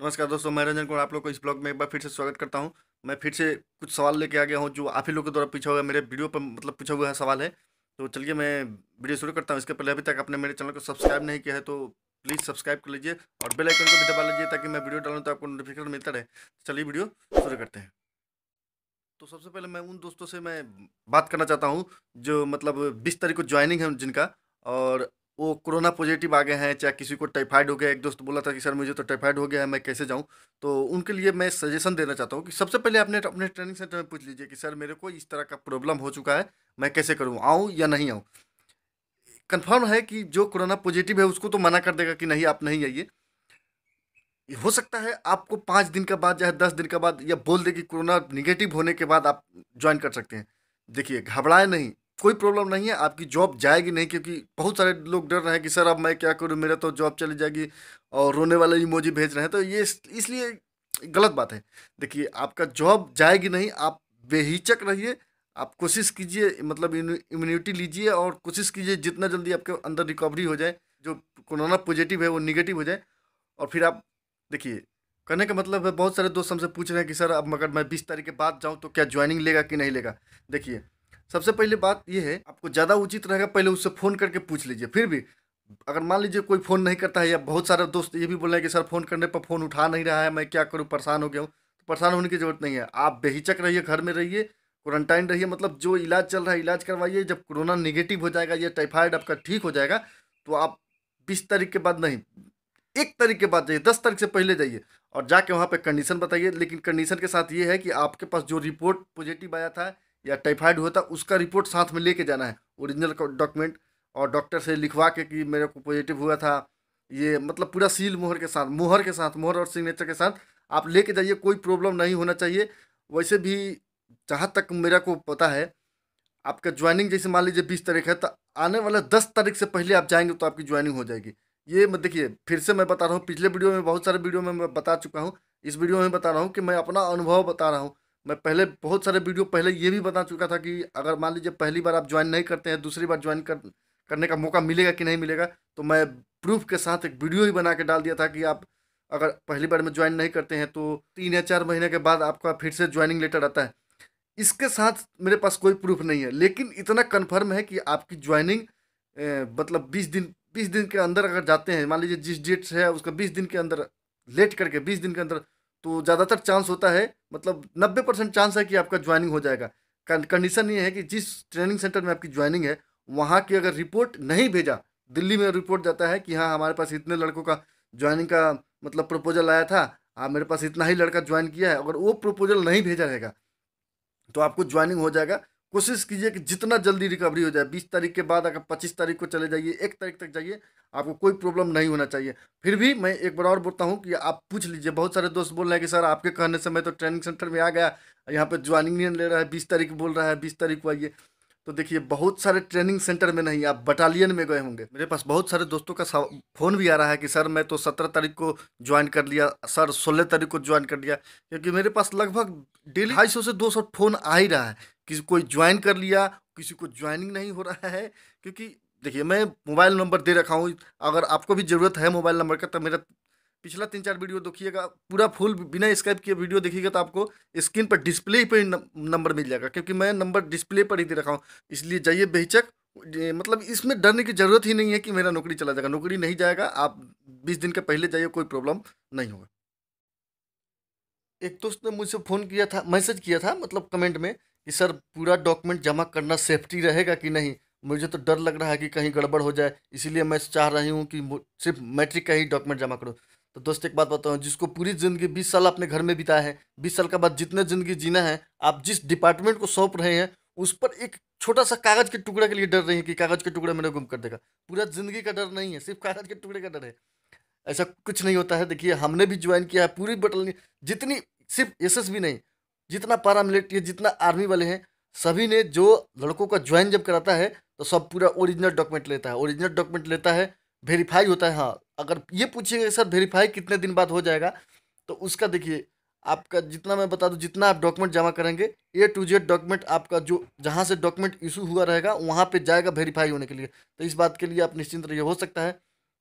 नमस्कार दोस्तों मैं रंजन कुमार आप लोग को इस ब्लॉग में एक बार फिर से स्वागत करता हूं मैं फिर से कुछ सवाल लेके आ गया हूं जो आप ही लोगों के द्वारा पूछा हुआ मेरे वीडियो पर मतलब पूछा हुआ है सवाल है तो चलिए मैं वीडियो शुरू करता हूं इसके पहले अभी तक आपने मेरे चैनल को सब्सक्राइब नहीं किया है तो प्लीज़ सब्सक्राइब कर लीजिए और बेल आइकन को भी दबा लीजिए ताकि मैं वीडियो डालूँ तो आपको नोटिफिकेशन मिलता रहे चलिए वीडियो शुरू करते हैं तो सबसे पहले मैं उन दोस्तों से मैं बात करना चाहता हूँ जो मतलब बीस तारीख को ज्वाइनिंग है जिनका और वो कोरोना पॉजिटिव आ गए हैं चाहे किसी को टाइफाइड हो गया एक दोस्त बोला था कि सर मुझे तो टाइफाइड हो गया है मैं कैसे जाऊँ तो उनके लिए मैं सजेशन देना चाहता हूँ कि सबसे पहले आपने अपने ट्रेनिंग सेंटर में पूछ लीजिए कि सर मेरे को इस तरह का प्रॉब्लम हो चुका है मैं कैसे करूँ आऊँ या नहीं आऊँ कन्फर्म है कि जो कोरोना पॉजिटिव है उसको तो मना कर देगा कि नहीं आप नहीं आइए हो सकता है आपको पाँच दिन के बाद चाहे दस दिन के बाद या बोल दे कि कोरोना निगेटिव होने के बाद आप ज्वाइन कर सकते हैं देखिए घबराए नहीं कोई प्रॉब्लम नहीं है आपकी जॉब जाएगी नहीं क्योंकि बहुत सारे लोग डर रहे हैं कि सर अब मैं क्या करूँ मेरा तो जॉब चली जाएगी और रोने वाले इमोजी भेज रहे हैं तो ये इसलिए गलत बात है देखिए आपका जॉब जाएगी नहीं आप बेहिचक रहिए आप कोशिश कीजिए मतलब इम्यूनिटी लीजिए और कोशिश कीजिए जितना जल्दी आपके अंदर रिकवरी हो जाए जो कोरोना पॉजिटिव है वो निगेटिव हो जाए और फिर आप देखिए कहने का मतलब है बहुत सारे दोस्त हमसे पूछ रहे हैं कि सर अब मगर मैं बीस तारीख के बाद जाऊँ तो क्या ज्वाइनिंग लेगा कि नहीं लेगा देखिए सबसे पहले बात यह है आपको ज़्यादा उचित रहेगा पहले उससे फ़ोन करके पूछ लीजिए फिर भी अगर मान लीजिए कोई फ़ोन नहीं करता है या बहुत सारे दोस्त ये भी बोल रहे हैं कि सर फ़ोन करने पर फ़ोन उठा नहीं रहा है मैं क्या करूँ परेशान हो गया हूँ तो परेशान होने की ज़रूरत नहीं है आप बेहिचक रहिए घर में रहिए क्वारंटाइन रहिए मतलब जो इलाज चल रहा है इलाज करवाइए जब कोरोना निगेटिव हो जाएगा या टाइफाइड आपका ठीक हो जाएगा तो आप बीस तारीख के बाद नहीं एक तारीख के बाद जाइए दस तारीख से पहले जाइए और जाके वहाँ पे कंडीशन बताइए लेकिन कंडीशन के साथ ये है कि आपके पास जो रिपोर्ट पॉजिटिव आया था या टाइफाइड हुआ था उसका रिपोर्ट साथ में लेके जाना है ओरिजिनल डॉक्यूमेंट और डॉक्टर से लिखवा के कि मेरे को पॉजिटिव हुआ था ये मतलब पूरा सील मोहर के साथ मोहर के साथ मोहर और सिग्नेचर के साथ आप लेके जाइए कोई प्रॉब्लम नहीं होना चाहिए वैसे भी जहाँ तक मेरा को पता है आपका ज्वाइनिंग जैसे मान लीजिए बीस तारीख है तो आने वाले दस तारीख से पहले आप जाएंगे तो आपकी ज्वाइनिंग हो जाएगी ये मत देखिए फिर से मैं बता रहा हूँ पिछले वीडियो में बहुत सारे वीडियो में मैं बता चुका हूँ इस वीडियो में बता रहा हूँ कि मैं अपना अनुभव बता रहा हूँ मैं पहले बहुत सारे वीडियो पहले ये भी बता चुका था कि अगर मान लीजिए पहली बार आप ज्वाइन नहीं करते हैं दूसरी बार ज्वाइन कर करने का मौका मिलेगा कि नहीं मिलेगा तो मैं प्रूफ के साथ एक वीडियो ही बना के डाल दिया था कि आप अगर पहली बार में ज्वाइन नहीं करते हैं तो तीन या चार महीने के बाद आपका फिर से ज्वाइनिंग लेटर आता है इसके साथ मेरे पास कोई प्रूफ नहीं है लेकिन इतना कन्फर्म है कि आपकी ज्वाइनिंग मतलब बीस दिन बीस दिन के अंदर अगर जाते हैं मान लीजिए जिस डेट से है उसका बीस दिन के अंदर लेट करके बीस दिन के अंदर तो ज़्यादातर चांस होता है मतलब नब्बे परसेंट चांस है कि आपका ज्वाइनिंग हो जाएगा कंडीशन ये है कि जिस ट्रेनिंग सेंटर में आपकी ज्वाइनिंग है वहाँ की अगर रिपोर्ट नहीं भेजा दिल्ली में रिपोर्ट जाता है कि हाँ हमारे पास इतने लड़कों का ज्वाइनिंग का मतलब प्रपोजल आया था हाँ मेरे पास इतना ही लड़का ज्वाइन किया है अगर वो प्रपोजल नहीं भेजा रहेगा तो आपको ज्वाइनिंग हो जाएगा कोशिश कीजिए कि जितना जल्दी रिकवरी हो जाए बीस तारीख के बाद अगर पच्चीस तारीख को चले जाइए एक तारीख तक जाइए आपको कोई प्रॉब्लम नहीं होना चाहिए फिर भी मैं एक बार और बोलता हूँ कि आप पूछ लीजिए बहुत सारे दोस्त बोल रहे हैं कि सर आपके कहने से मैं तो ट्रेनिंग सेंटर में आ गया यहाँ पर ज्वाइनिंग नहीं ले रहा है बीस तारीख बोल रहा है बीस तारीख को आइए तो देखिए बहुत सारे ट्रेनिंग सेंटर में नहीं आप बटालियन में गए होंगे मेरे पास बहुत सारे दोस्तों का फ़ोन भी आ रहा है कि सर मैं तो सत्रह तारीख को ज्वाइन कर लिया सर सोलह तारीख को ज्वाइन कर लिया क्योंकि मेरे पास लगभग डेली ढाई सौ से दो सौ फ़ोन आ ही रहा है किसी कोई ज्वाइन कर लिया किसी को ज्वाइनिंग नहीं हो रहा है क्योंकि देखिए मैं मोबाइल नंबर दे रखा हूँ अगर आपको भी ज़रूरत है मोबाइल नंबर का तो मेरा पिछला तीन चार वीडियो देखिएगा पूरा फुल बिना स्काइप किए वीडियो देखिएगा तो आपको स्क्रीन पर डिस्प्ले पर नंबर मिल जाएगा क्योंकि मैं नंबर डिस्प्ले पर ही दे रखा हूँ इसलिए जाइए बेहिचक मतलब इसमें डरने की ज़रूरत ही नहीं है कि मेरा नौकरी चला जाएगा नौकरी नहीं जाएगा आप बीस दिन के पहले जाइए कोई प्रॉब्लम नहीं होगा एक दोस्त ने मुझसे फ़ोन किया था मैसेज किया था मतलब कमेंट में कि सर पूरा डॉक्यूमेंट जमा करना सेफ्टी रहेगा कि नहीं मुझे तो डर लग रहा है कि कहीं गड़बड़ हो जाए इसीलिए मैं चाह रही हूँ कि सिर्फ मैट्रिक का ही डॉक्यूमेंट जमा करो तो दोस्त एक बात बताऊँ जिसको पूरी ज़िंदगी बीस साल अपने घर में बिताया है बीस साल के बाद जितने ज़िंदगी जीना है आप जिस डिपार्टमेंट को सौंप रहे हैं उस पर एक छोटा सा कागज़ के टुकड़े के लिए डर रही है कि कागज़ के टुकड़े मेरे गुम कर देगा पूरा ज़िंदगी का डर नहीं है सिर्फ कागज़ के टुकड़े का डर है ऐसा कुछ नहीं होता है देखिए हमने भी ज्वाइन किया है पूरी बटल जितनी सिर्फ एस नहीं जितना पैरामिलिट्री जितना आर्मी वाले हैं सभी ने जो लड़कों का ज्वाइन जब कराता है तो सब पूरा ओरिजिनल डॉक्यूमेंट लेता है ओरिजिनल डॉक्यूमेंट लेता है वेरीफाई होता है हाँ अगर ये पूछिएगा सर वेरीफाई कितने दिन बाद हो जाएगा तो उसका देखिए आपका जितना मैं बता दूँ जितना आप डॉक्यूमेंट जमा करेंगे ए टू जेड डॉक्यूमेंट आपका जो जहाँ से डॉक्यूमेंट इशू हुआ रहेगा वहाँ पे जाएगा वेरीफाई होने के लिए तो इस बात के लिए आप निश्चिंत रहिए हो सकता है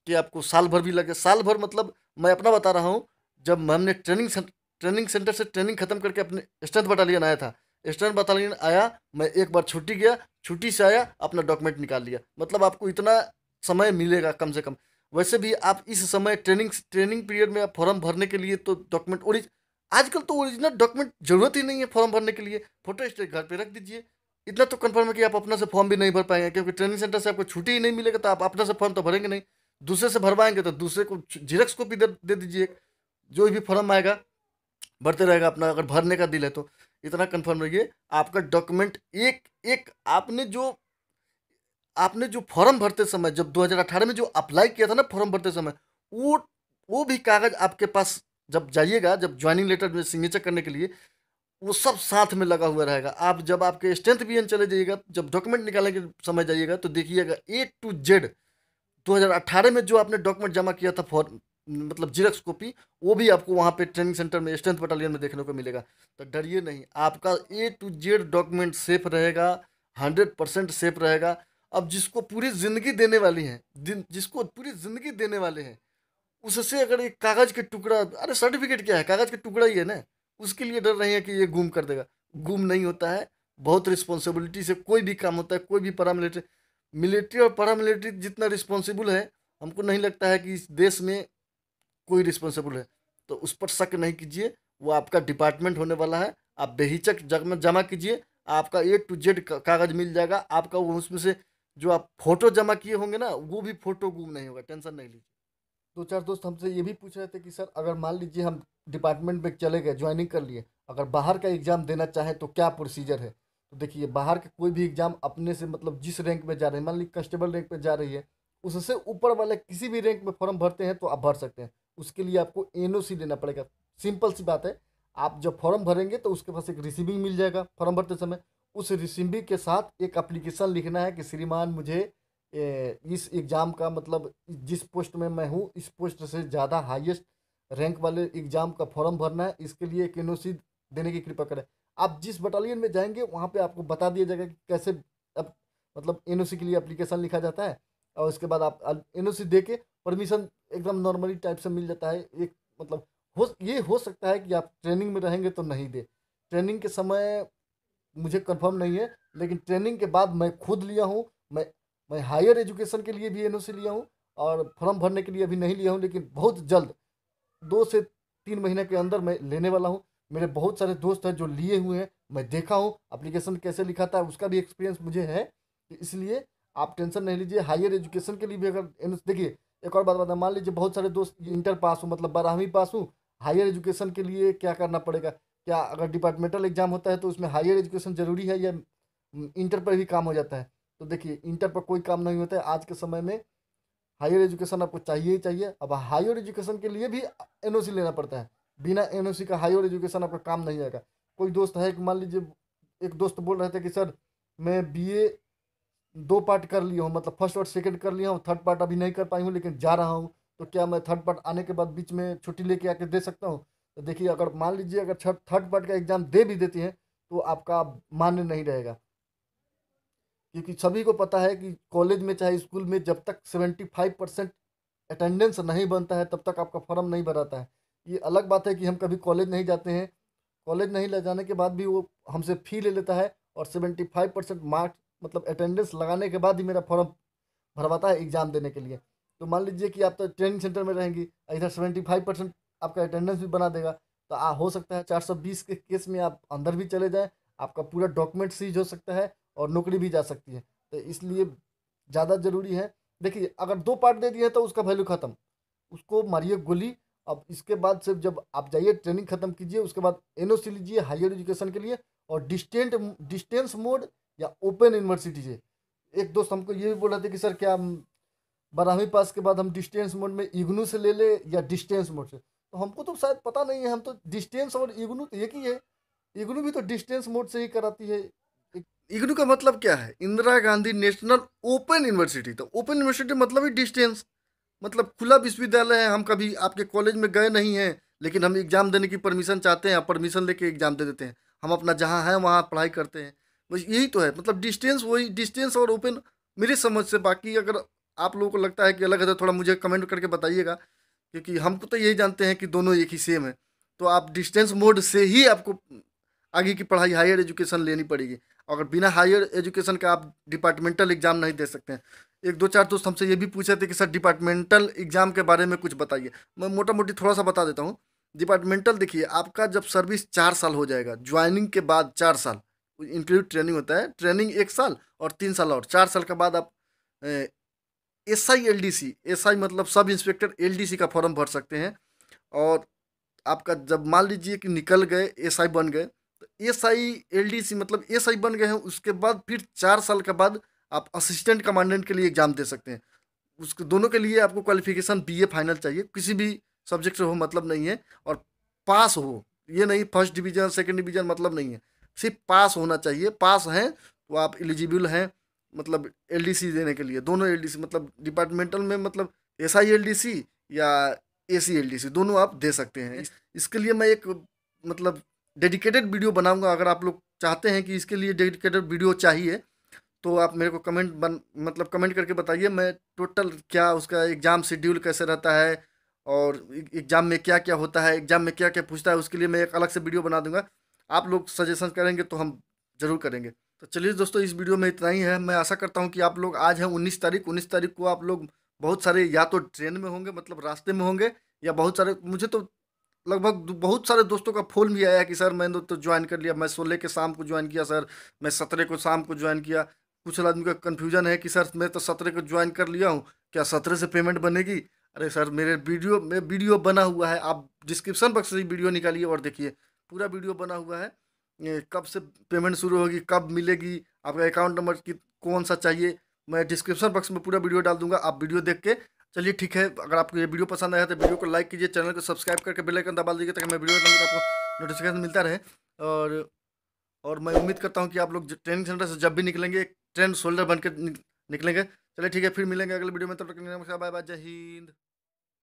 कि आपको साल भर भी लगे साल भर मतलब मैं अपना बता रहा हूँ जब हमने ट्रेनिंग ट्रेनिंग सेंटर से ट्रेनिंग खत्म करके अपने स्टेंथ बटालियन आया था स्टर्न बटालियन आया मैं एक बार छुट्टी गया छुट्टी से आया अपना डॉक्यूमेंट निकाल लिया मतलब आपको इतना समय मिलेगा कम से कम वैसे भी आप इस समय ट्रेनिंग ट्रेनिंग पीरियड में आप फॉर्म भरने के लिए तो डॉक्यूमेंट ओरिज आजकल तो ओरिजिनल डॉक्यूमेंट जरूरत ही नहीं है फॉर्म भरने के लिए फोटो स्टेट घर पर रख दीजिए इतना तो कन्फर्म है कि आप अपना से फॉर्म भी नहीं भर पाएंगे क्योंकि ट्रेनिंग सेंटर से आपको छुट्टी ही नहीं मिलेगा तो आप अपना से फॉर्म तो भरेंगे नहीं दूसरे से भरवाएंगे तो दूसरे को जीरक्स कॉपी दे दीजिए जो भी फॉर्म आएगा भरते रहेगा अपना अगर भरने का दिल है तो इतना कंफर्म रहिए आपका डॉक्यूमेंट एक एक आपने जो आपने जो फॉर्म भरते समय जब 2018 में जो अप्लाई किया था ना फॉर्म भरते समय वो वो भी कागज़ आपके पास जब जाइएगा जब ज्वाइनिंग लेटर में सिग्नेचर करने के लिए वो सब साथ में लगा हुआ रहेगा आप जब आपके स्ट्रेंथ बी चले जाइएगा जब डॉक्यूमेंट निकालने के समय जाइएगा तो देखिएगा ए टू जेड 2018 में जो आपने डॉक्यूमेंट जमा किया था फॉर्म मतलब जिरक्स कॉपी वो भी आपको वहाँ पे ट्रेनिंग सेंटर में स्ट्रेंथ बटालियन में देखने को मिलेगा तो डरिए नहीं आपका A to Z document safe रहेगा हंड्रेड परसेंट सेफ रहेगा अब जिसको पूरी ज़िंदगी देने वाली है जिसको पूरी ज़िंदगी देने वाले हैं उससे अगर एक कागज़ के टुकड़ा अरे सर्टिफिकेट क्या है कागज़ के टुकड़ा ही है ना उसके लिए डर रहे हैं कि ये गुम कर देगा गुम नहीं होता है बहुत रिस्पॉन्सिबिलिटी से कोई भी काम होता है कोई भी पैरामिलिट्री मिलिट्री और पैरामिलिट्री जितना रिस्पॉन्सिबल है हमको नहीं लगता है कि इस देश में कोई रिस्पॉन्सिबल है तो उस पर शक नहीं कीजिए वो आपका डिपार्टमेंट होने वाला है आप बेहिचक में जमा कीजिए आपका ए टू जेड कागज़ मिल जाएगा आपका वो उसमें से जो आप फोटो जमा किए होंगे ना वो भी फोटो गुम नहीं होगा टेंशन नहीं लीजिए दो चार दोस्त हमसे ये भी पूछ रहे थे कि सर अगर मान लीजिए हम डिपार्टमेंट में चले गए ज्वाइनिंग कर लिए अगर बाहर का एग्ज़ाम देना चाहें तो क्या प्रोसीजर है तो देखिए बाहर का कोई भी एग्ज़ाम अपने से मतलब जिस रैंक में जा रहे हैं मान लीजिए कंस्टेबल रैंक पर जा रही है उससे ऊपर वाले किसी भी रैंक में फॉर्म भरते हैं तो आप भर सकते हैं उसके लिए आपको एन लेना पड़ेगा सिंपल सी बात है आप जब फॉर्म भरेंगे तो उसके पास एक रिसीविंग मिल जाएगा फॉर्म भरते समय उस रिसीविंग के साथ एक अप्लीकेशन लिखना है कि श्रीमान मुझे इस एग्ज़ाम का मतलब जिस पोस्ट में मैं हूँ इस पोस्ट से ज़्यादा हाईएस्ट रैंक वाले एग्ज़ाम का फॉर्म भरना है इसके लिए एक एन देने की कृपा करें आप जिस बटालियन में जाएंगे वहाँ पे आपको बता दिया जाएगा कि कैसे अब मतलब एन के लिए अप्लीकेशन लिखा जाता है और उसके बाद आप एन दे के परमिशन एकदम नॉर्मली टाइप से मिल जाता है एक मतलब हो ये हो सकता है कि आप ट्रेनिंग में रहेंगे तो नहीं दे ट्रेनिंग के समय मुझे कंफर्म नहीं है लेकिन ट्रेनिंग के बाद मैं खुद लिया हूँ मैं मैं हायर एजुकेशन के लिए भी एन लिया हूँ और फॉर्म भरने के लिए अभी नहीं लिया हूँ लेकिन बहुत जल्द दो से तीन महीने के अंदर मैं लेने वाला हूँ मेरे बहुत सारे दोस्त हैं जो लिए हुए हैं मैं देखा हूँ अप्लीकेशन कैसे लिखा था उसका भी एक्सपीरियंस मुझे है इसलिए आप टेंशन नहीं लीजिए हायर एजुकेशन के लिए भी अगर देखिए एक और बात बता मान लीजिए बहुत सारे दोस्त इंटर पास हूँ मतलब बारहवीं पास हूँ हायर एजुकेशन के लिए क्या करना पड़ेगा क्या अगर डिपार्टमेंटल एग्जाम होता है तो उसमें हायर एजुकेशन ज़रूरी है या इंटर पर भी काम हो जाता है तो देखिए इंटर पर कोई काम नहीं होता है आज के समय में हायर एजुकेशन आपको चाहिए ही चाहिए अब हायर एजुकेशन के लिए भी एन लेना पड़ता है बिना एन का हायर एजुकेशन आपका काम नहीं आएगा कोई दोस्त है कि मान लीजिए एक दोस्त बोल रहे थे कि सर मैं बी दो पार्ट कर लिया हूँ मतलब फर्स्ट और सेकंड कर लिया हूँ थर्ड पार्ट अभी नहीं कर पाई हूँ लेकिन जा रहा हूँ तो क्या मैं थर्ड पार्ट आने के बाद बीच में छुट्टी लेके आके दे सकता हूँ तो देखिए अगर मान लीजिए अगर थर्ड पार्ट का एग्ज़ाम दे भी देती हैं तो आपका मान्य नहीं रहेगा क्योंकि सभी को पता है कि कॉलेज में चाहे स्कूल में जब तक सेवेंटी फाइव परसेंट अटेंडेंस नहीं बनता है तब तक आपका फॉर्म नहीं भराता है ये अलग बात है कि हम कभी कॉलेज नहीं जाते हैं कॉलेज नहीं ले जाने के बाद भी वो हमसे फ़ी ले लेता है और सेवेंटी फाइव परसेंट मार्क्स मतलब अटेंडेंस लगाने के बाद ही मेरा फॉर्म भरवाता है एग्ज़ाम देने के लिए तो मान लीजिए कि आप तो ट्रेनिंग सेंटर में रहेंगी इधर सेवेंटी फाइव परसेंट आपका अटेंडेंस भी बना देगा तो आ, हो सकता है चार सौ बीस के केस में आप अंदर भी चले जाएँ आपका पूरा डॉक्यूमेंट सीज हो सकता है और नौकरी भी जा सकती है तो इसलिए ज़्यादा ज़रूरी है देखिए अगर दो पार्ट दे दिए तो उसका वैल्यू ख़त्म उसको मारिए गोली अब इसके बाद से जब आप जाइए ट्रेनिंग ख़त्म कीजिए उसके बाद एन लीजिए हायर एजुकेशन के लिए और डिस्टेंट डिस्टेंस मोड या ओपन यूनिवर्सिटी से एक दोस्त हमको ये भी बोल रहे थे कि सर क्या हम बारहवीं पास के बाद हम डिस्टेंस मोड में इग्नू से ले ले या डिस्टेंस मोड से तो हमको तो शायद पता नहीं है हम तो डिस्टेंस और इग्नू तो एक ही है इग्नू भी तो डिस्टेंस मोड से ही कराती है इग्नू का मतलब क्या है Indira Gandhi National Open University तो ओपन यूनिवर्सिटी मतलब ही डिस्टेंस मतलब खुला विश्वविद्यालय है हम कभी आपके कॉलेज में गए नहीं हैं लेकिन हम एग्ज़ाम देने की परमिशन चाहते हैं परमिशन लेके एग्ज़ाम दे देते हैं हम अपना जहाँ हैं वहाँ पढ़ाई करते हैं बस यही तो है मतलब डिस्टेंस वही डिस्टेंस और ओपन मेरी समझ से बाकी अगर आप लोगों को लगता है कि अलग है तो थोड़ा मुझे कमेंट करके बताइएगा क्योंकि हमको तो यही जानते हैं कि दोनों एक ही सेम है तो आप डिस्टेंस मोड से ही आपको आगे की पढ़ाई हायर एजुकेशन लेनी पड़ेगी अगर बिना हायर एजुकेशन का आप डिपार्टमेंटल एग्ज़ाम नहीं दे सकते हैं एक दो चार दोस्त हमसे ये भी पूछे थे कि सर डिपार्टमेंटल एग्ज़ाम के बारे में कुछ बताइए मैं मोटा मोटी थोड़ा सा बता देता हूँ डिपार्टमेंटल देखिए आपका जब सर्विस चार साल हो जाएगा ज्वाइनिंग के बाद चार साल इंक्लूड ट्रेनिंग होता है ट्रेनिंग एक साल और तीन साल और चार साल के बाद आप S I L D C S I मतलब सब इंस्पेक्टर एल डी सी का फॉर्म भर सकते हैं और आपका जब मान लीजिए कि निकल गए एस आई बन गए तो S I L D C मतलब एस आई बन गए हैं उसके बाद फिर चार साल के बाद आप असिस्टेंट कमांडेंट के लिए एग्ज़ाम दे सकते हैं उसके दोनों के लिए आपको क्वालिफिकेशन बी ए फाइनल चाहिए किसी भी सब्जेक्ट से हो मतलब नहीं है और पास हो ये नहीं फर्स्ट डिवीजन सेकेंड डिवीजन मतलब नहीं है सिर्फ पास होना चाहिए पास हैं तो आप एलिजिबल हैं मतलब एल देने के लिए दोनों एल मतलब डिपार्टमेंटल में मतलब एस आई एल या ए सी एल दोनों आप दे सकते हैं इसके लिए मैं एक मतलब डेडिकेटेड वीडियो बनाऊंगा अगर आप लोग चाहते हैं कि इसके लिए डेडिकेटेड वीडियो चाहिए तो आप मेरे को कमेंट बन मतलब कमेंट करके बताइए मैं टोटल क्या उसका एग्ज़ाम शेड्यूल कैसे रहता है और एग्ज़ाम में क्या क्या होता है एग्ज़ाम में क्या क्या पूछता है उसके लिए मैं एक अलग से वीडियो बना दूंगा आप लोग सजेशन करेंगे तो हम ज़रूर करेंगे तो चलिए दोस्तों इस वीडियो में इतना ही है मैं आशा करता हूँ कि आप लोग आज है उन्नीस तारीख उन्नीस तारीख को आप लोग बहुत सारे या तो ट्रेन में होंगे मतलब रास्ते में होंगे या बहुत सारे मुझे तो लगभग बहुत सारे दोस्तों का फोन भी आया कि सर मैंने तो ज्वाइन कर लिया मैं सोलह के शाम को ज्वाइन किया सर मैं सत्रह को शाम को ज्वाइन किया कुछ आदमी का कन्फ्यूजन है कि सर मैं तो सत्रह को ज्वाइन कर लिया हूँ क्या सत्रह से पेमेंट बनेगी अरे सर मेरे वीडियो में वीडियो बना हुआ है आप डिस्क्रिप्शन बॉक्स से वीडियो निकालिए और देखिए पूरा वीडियो बना हुआ है कब से पेमेंट शुरू होगी कब मिलेगी आपका अकाउंट नंबर की कौन सा चाहिए मैं डिस्क्रिप्शन बॉक्स में पूरा वीडियो डाल दूंगा आप वीडियो देख के चलिए ठीक है अगर आपको ये वीडियो पसंद आया तो वीडियो को लाइक कीजिए चैनल को सब्सक्राइब करके बेल आइकन दबा दीजिए ताकि मैं वीडियो बनाकर आपको नोटिफिकेशन मिलता रहे और और मैं उम्मीद करता हूँ कि आप लोग ट्रेनिंग सेंटर से जब भी निकलेंगे एक ट्रेन शोल्डर बनकर निकलेंगे चलिए ठीक है फिर मिलेंगे अगले वीडियो में तब तक नमस्कार बाय बाय जय हिंद